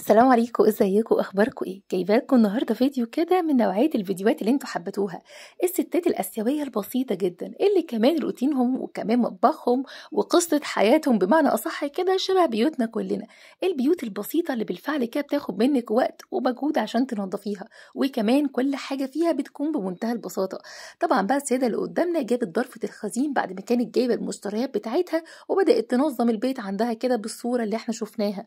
السلام عليكم ازيكم اخباركم ايه جايبالكم النهارده فيديو كده من نوعيه الفيديوهات اللي انتوا حبيتوها الستات الاسيويه البسيطه جدا اللي كمان روتينهم وكمان مطبخهم وقصه حياتهم بمعنى اصح كده شبه بيوتنا كلنا البيوت البسيطه اللي بالفعل كده بتاخد منك وقت ومجهود عشان تنظفيها وكمان كل حاجه فيها بتكون بمنتهى البساطه طبعا بقى السيده اللي قدامنا جابت ظرفه الخزين بعد ما كانت جايبه المشتريات بتاعتها وبدات تنظم البيت عندها كده بالصوره اللي احنا شفناها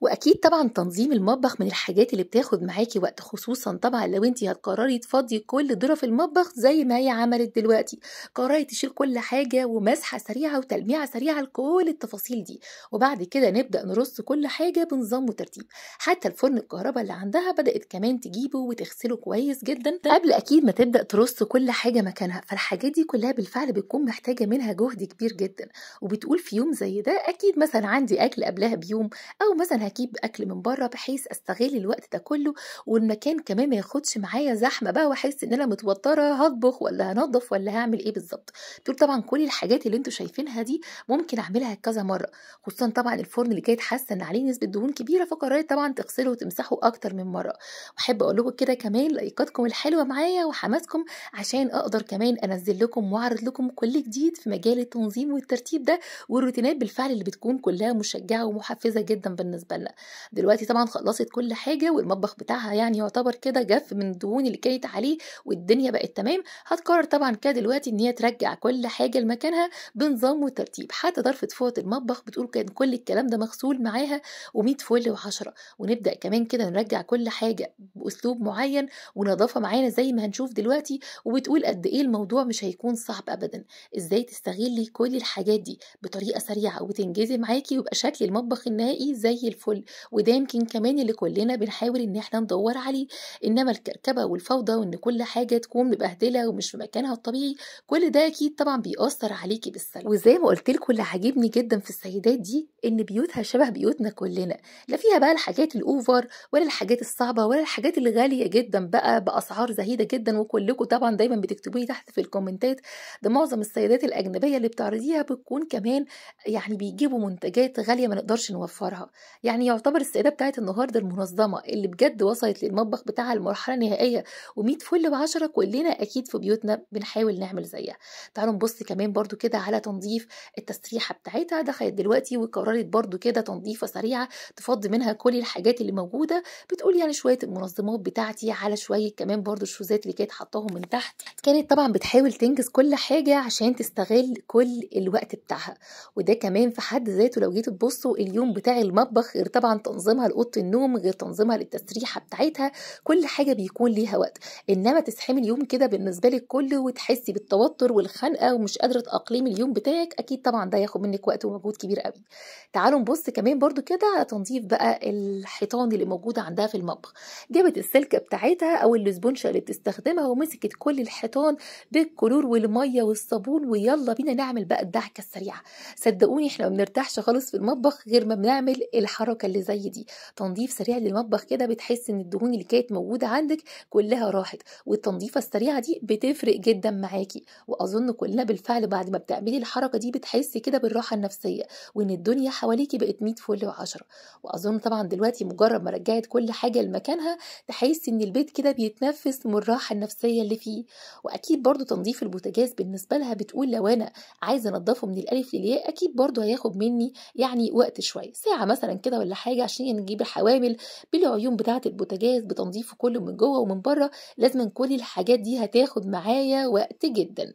واكيد طبعا تنظيم المطبخ من الحاجات اللي بتاخد معاكي وقت خصوصا طبعا لو انت هتقرري تفضي كل ذره في المطبخ زي ما هي عملت دلوقتي قرري تشيل كل حاجه ومسحه سريعه وتلميعه سريعه لكل التفاصيل دي وبعد كده نبدا نرص كل حاجه بنظام وترتيب حتى الفرن الكهرباء اللي عندها بدات كمان تجيبه وتغسله كويس جدا قبل اكيد ما تبدا ترص كل حاجه مكانها فالحاجات دي كلها بالفعل بتكون محتاجه منها جهد كبير جدا وبتقول في يوم زي ده اكيد مثلا عندي اكل قبلها بيوم او مثلا هجيب اكل من بره بحيث استغل الوقت ده كله والمكان كمان ما ياخدش معايا زحمه بقى واحس ان انا متوتره هطبخ ولا هنضف ولا هعمل ايه بالظبط دول طبعا كل الحاجات اللي انتم شايفينها دي ممكن اعملها كذا مره خصوصا طبعا الفرن اللي كانت حاسه ان عليه نسبه دهون كبيره فقررت طبعا تغسله وتمسحه اكتر من مره واحب اقول لكم كده كمان لايكاتكم الحلوه معايا وحماسكم عشان اقدر كمان انزل لكم واعرض لكم كل جديد في مجال التنظيم والترتيب ده والروتينات بالفعل اللي بتكون كلها مشجعه ومحفزه جدا بالنسبه مخلق دلوقتي طبعا خلصت كل حاجه والمطبخ بتاعها يعني يعتبر كده جف من الدهون اللي كانت عليه والدنيا بقت تمام هتقرر طبعا كده دلوقتي ان هي ترجع كل حاجه لمكانها بنظام وترتيب حتى ظرفه فوط المطبخ بتقول كان كل الكلام ده مغسول معاها و100 فل و10 ونبدا كمان كده نرجع كل حاجه باسلوب معين ونظافه معانا زي ما هنشوف دلوقتي وبتقول قد ايه الموضوع مش هيكون صعب ابدا ازاي تستغلي كل الحاجات دي بطريقه سريعه وتنجزي معاكي ويبقى شكل المطبخ النهائي زي الفل الفل وده يمكن كمان اللي كلنا بنحاول ان احنا ندور عليه انما الكركبه والفوضى وان كل حاجه تكون مبهدله ومش في مكانها الطبيعي كل ده اكيد طبعا بيأثر عليكي بالسلب وزي ما قلت لكم اللي عاجبني جدا في السيدات دي ان بيوتها شبه بيوتنا كلنا لا فيها بقى الحاجات الاوفر ولا الحاجات الصعبه ولا الحاجات الغاليه جدا بقى باسعار زهيده جدا وكلكم طبعا دايما بتكتبوا لي تحت في الكومنتات ده معظم السيدات الاجنبيه اللي بتعرضيها بتكون كمان يعني بيجيبوا منتجات غاليه ما نقدرش نوفرها يعني يعني يعتبر السيده بتاعه النهارده المنظمه اللي بجد وصلت للمطبخ بتاعها المرحله النهائيه و100 فل ب 10 كلنا اكيد في بيوتنا بنحاول نعمل زيها تعالوا نبص كمان برضو كده على تنظيف التسريحه بتاعتها دخلت دلوقتي وقررت برضو كده تنظيفه سريعه تفضي منها كل الحاجات اللي موجوده بتقول يعني شويه المنظمات بتاعتي على شويه كمان برضو الشوزات اللي كانت حطاهم من تحت كانت طبعا بتحاول تنجز كل حاجه عشان تستغل كل الوقت بتاعها وده كمان في حد ذاته لو جيتوا تبصوا اليوم بتاع المطبخ غير طبعا تنظيمها لأوضة النوم غير تنظيمها للتسريحة بتاعتها كل حاجة بيكون ليها وقت إنما تسحمي اليوم كده بالنسبة لك كله وتحسي بالتوتر والخنقة ومش قادرة تأقلمي اليوم بتاعك أكيد طبعا ده ياخد منك وقت ومجهود كبير قوي تعالوا نبص كمان برضو كده على تنظيف بقى الحيطان اللي موجودة عندها في المطبخ جابت السلكة بتاعتها أو الاسبونشة اللي بتستخدمها ومسكت كل الحيطان بالكلور والمية والصابون ويلا بينا نعمل بقى الدعكة السريعة صدقوني احنا ما بنرتاحش خالص في المطبخ غير ما بنعمل الحركة الحركه اللي زي دي تنظيف سريع للمطبخ كده بتحس ان الدهون اللي كانت موجوده عندك كلها راحت والتنظيفه السريعه دي بتفرق جدا معاكي واظن كلنا بالفعل بعد ما بتعملي الحركه دي بتحسي كده بالراحه النفسيه وان الدنيا حواليكي بقت 100 فل و10 واظن طبعا دلوقتي مجرد ما رجعت كل حاجه لمكانها تحسي ان البيت كده بيتنفس من الراحه النفسيه اللي فيه واكيد برضو تنظيف البوتاجاز بالنسبه لها بتقول لو انا عايزه انضفه من الالف للياء اكيد برضو هياخد مني يعني وقت شويه ساعه مثلا كده ولا حاجه عشان نجيب الحوامل بالعيون بتاعه البوتاجاز بتنظيفه كله من جوه ومن بره لازم كل الحاجات دي هتاخد معايا وقت جدا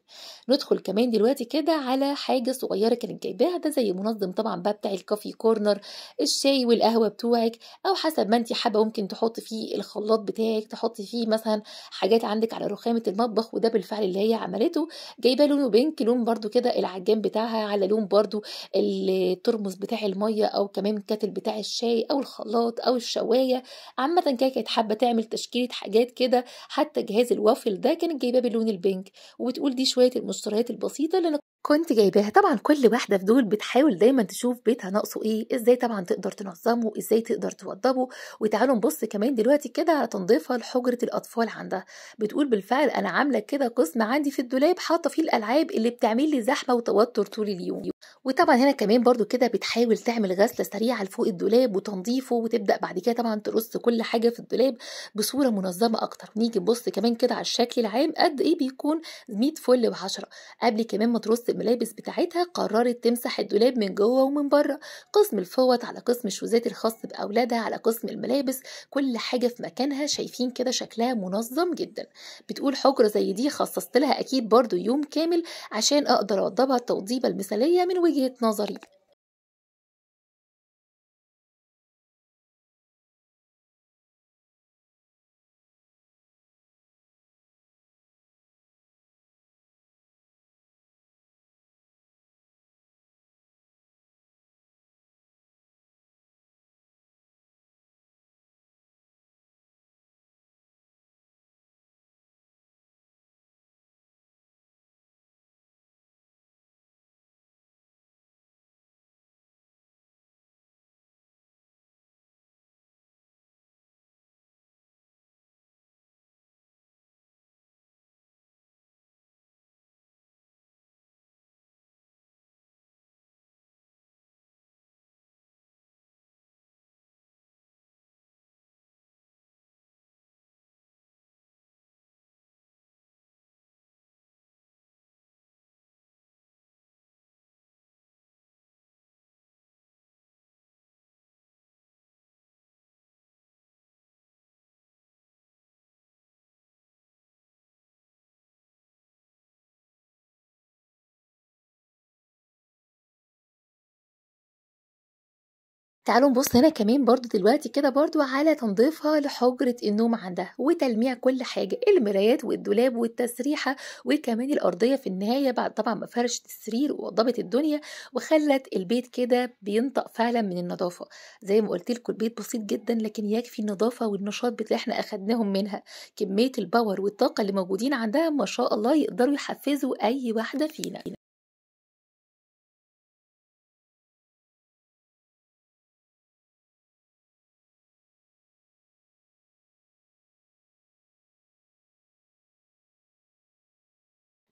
ندخل كمان دلوقتي كده على حاجه صغيره كانت جايباها ده زي منظم طبعا بقى بتاع الكافي كورنر الشاي والقهوه بتوعك او حسب ما انت حابه ممكن تحطي فيه الخلاط بتاعك تحطي فيه مثلا حاجات عندك على رخامه المطبخ وده بالفعل اللي هي عملته جايبه لونه بينك لون برده كده العجان بتاعها على لون برده الترمس بتاع الميه او كمان كاتل بتاع الشاي او الخلاط او الشوايه عامه كده كانت حابه تعمل تشكيله حاجات كده حتى جهاز الوافل ده كانت جايباه باللون البينك وبتقول دي شويه المشتريات البسيطه اللي انا كنت جايباها طبعا كل واحده في دول بتحاول دايما تشوف بيتها ناقصه ايه ازاي طبعا تقدر تنظمه ازاي تقدر توضبه وتعالوا نبص كمان دلوقتي كده على تنظيفها لحجره الاطفال عندها بتقول بالفعل انا عامله كده قسم عندي في الدولاب حاطه فيه الالعاب اللي بتعمل لي زحمه وتوتر طول اليوم وطبعا هنا كمان برضو كده بتحاول تعمل غسله سريعه لفوق الدولاب وتنظيفه وتبدا بعد كده طبعا ترص كل حاجه في الدولاب بصوره منظمه اكتر نيجي نبص كمان كده على الشكل العام قد ايه بيكون 100 فل و10 قبل كمان ما ترص الملابس بتاعتها قررت تمسح الدولاب من جوه ومن بره قسم الفوط على قسم الشوزات الخاص باولادها على قسم الملابس كل حاجه في مكانها شايفين كده شكلها منظم جدا بتقول حجره زي دي خصصت لها اكيد برضو يوم كامل عشان اقدر اوضبها التوضيبه المثاليه من وجهه نظري تعالوا نبص هنا كمان برضو دلوقتي كده برضو على تنظيفها لحجرة النوم عندها وتلميع كل حاجة المرايات والدولاب والتسريحة وكمان الأرضية في النهاية بعد طبعا ما فرشت السرير ووضبت الدنيا وخلت البيت كده بينطق فعلا من النظافة زي ما قلت لكم البيت بسيط جدا لكن يكفي النظافة والنشاط اللي احنا أخدناهم منها كمية الباور والطاقة اللي موجودين عندها ما شاء الله يقدروا يحفزوا أي واحدة فينا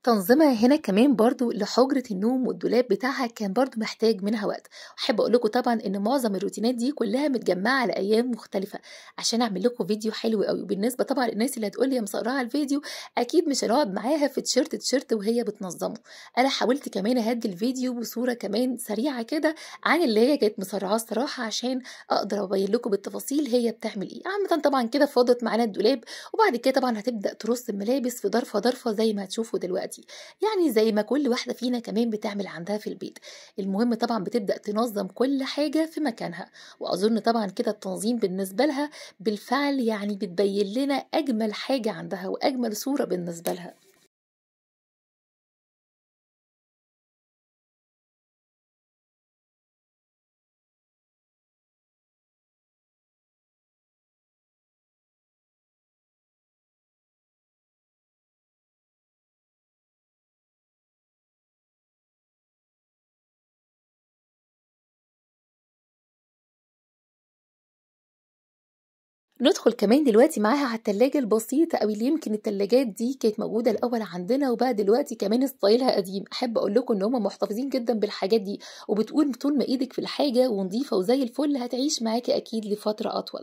تنظيمها هنا كمان برضو لحجرة النوم والدولاب بتاعها كان برضو محتاج منها وقت أحب أقول لكم طبعا إن معظم الروتينات دي كلها متجمعة على أيام مختلفة عشان أعمل لكم فيديو حلو قوي وبالنسبة طبعا للناس اللي هتقول لي يا على الفيديو أكيد مش هنقعد معاها في تيشيرت تيشيرت وهي بتنظمه أنا حاولت كمان أهدي الفيديو بصورة كمان سريعة كده عن اللي هي كانت مسرعاه الصراحة عشان أقدر أبين لكم بالتفاصيل هي بتعمل إيه عامة طبعا كده فاضت معانا الدولاب وبعد كده طبعا هتبدأ ترص الملابس في ضرفة ضرفة زي ما هتشوفوا دلوقتي دلوقتي يعني زي ما كل واحده فينا كمان بتعمل عندها في البيت المهم طبعا بتبدا تنظم كل حاجه في مكانها واظن طبعا كده التنظيم بالنسبه لها بالفعل يعني بتبين لنا اجمل حاجه عندها واجمل صوره بالنسبه لها ندخل كمان دلوقتي معاها على التلاجة البسيطة أو اللي يمكن التلاجات دي كانت موجودة الأول عندنا وبقى دلوقتي كمان ستايلها قديم أحب أقول لكم إن هم محتفظين جدا بالحاجات دي وبتقول طول ما إيدك في الحاجة ونظيفة وزي الفل هتعيش معاكي أكيد لفترة أطول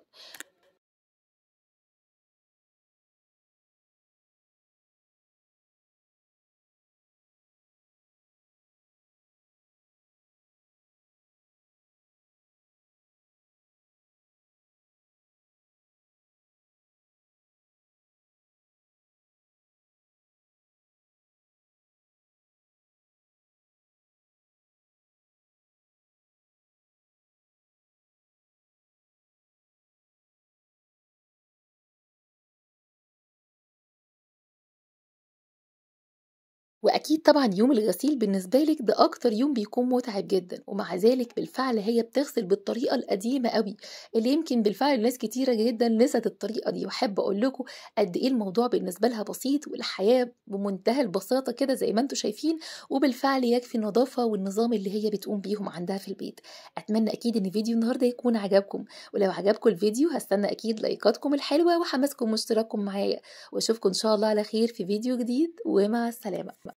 واكيد طبعا يوم الغسيل بالنسبه لك ده اكتر يوم بيكون متعب جدا ومع ذلك بالفعل هي بتغسل بالطريقه القديمه قوي اللي يمكن بالفعل ناس كتيره جدا نسيت الطريقه دي واحب اقول لكم قد ايه الموضوع بالنسبه لها بسيط والحياه بمنتهى البساطه كده زي ما انتم شايفين وبالفعل يكفي النظافه والنظام اللي هي بتقوم بيهم عندها في البيت اتمنى اكيد ان فيديو النهارده يكون عجبكم ولو عجبكم الفيديو هستنى اكيد لايكاتكم الحلوه وحماسكم واشتراككم معايا واشوفكم ان شاء الله على خير في فيديو جديد ومع السلامه